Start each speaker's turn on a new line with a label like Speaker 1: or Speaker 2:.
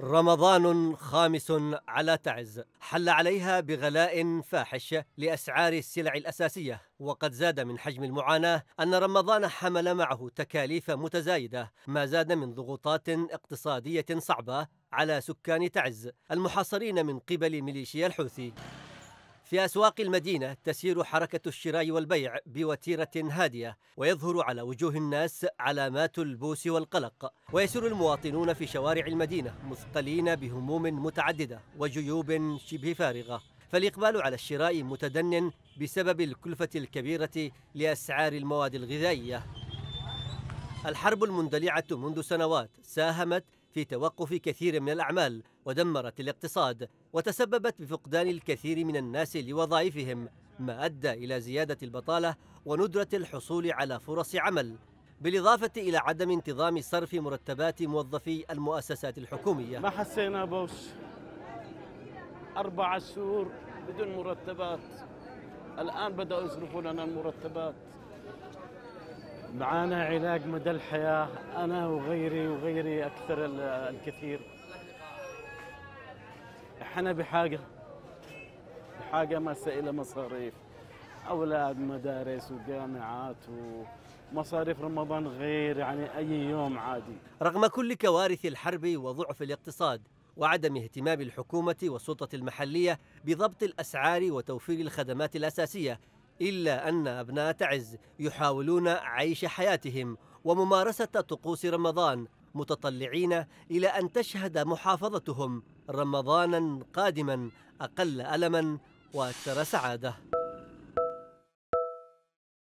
Speaker 1: رمضان خامس على تعز حل عليها بغلاء فاحش لاسعار السلع الاساسيه وقد زاد من حجم المعاناه ان رمضان حمل معه تكاليف متزايده ما زاد من ضغوطات اقتصاديه صعبه على سكان تعز المحاصرين من قبل ميليشيا الحوثي في أسواق المدينة تسير حركة الشراء والبيع بوتيرة هادية ويظهر على وجوه الناس علامات البوس والقلق ويسير المواطنون في شوارع المدينة مثقلين بهموم متعددة وجيوب شبه فارغة فالإقبال على الشراء متدن بسبب الكلفة الكبيرة لأسعار المواد الغذائية الحرب المندلعة منذ سنوات ساهمت في توقف كثير من الأعمال ودمرت الاقتصاد وتسببت بفقدان الكثير من الناس لوظائفهم ما أدى إلى زيادة البطالة وندرة الحصول على فرص عمل بالإضافة إلى عدم انتظام صرف مرتبات موظفي المؤسسات الحكومية ما حسينا
Speaker 2: بوش أربع شهور بدون مرتبات الآن بدأوا يصرفوا لنا المرتبات
Speaker 3: معانا علاج مدى الحياة أنا وغيري وغيري أكثر الكثير إحنا بحاجة
Speaker 4: بحاجة ماسة إلى مصاريف أولاد مدارس وجامعات
Speaker 1: ومصاريف رمضان غير يعني أي يوم عادي رغم كل كوارث الحرب وضعف الاقتصاد وعدم اهتمام الحكومة والسلطة المحلية بضبط الأسعار وتوفير الخدمات الأساسية إلا أن أبناء تعز يحاولون عيش حياتهم وممارسة طقوس رمضان متطلعين إلى أن تشهد محافظتهم رمضانا قادما أقل ألما وأكثر سعادة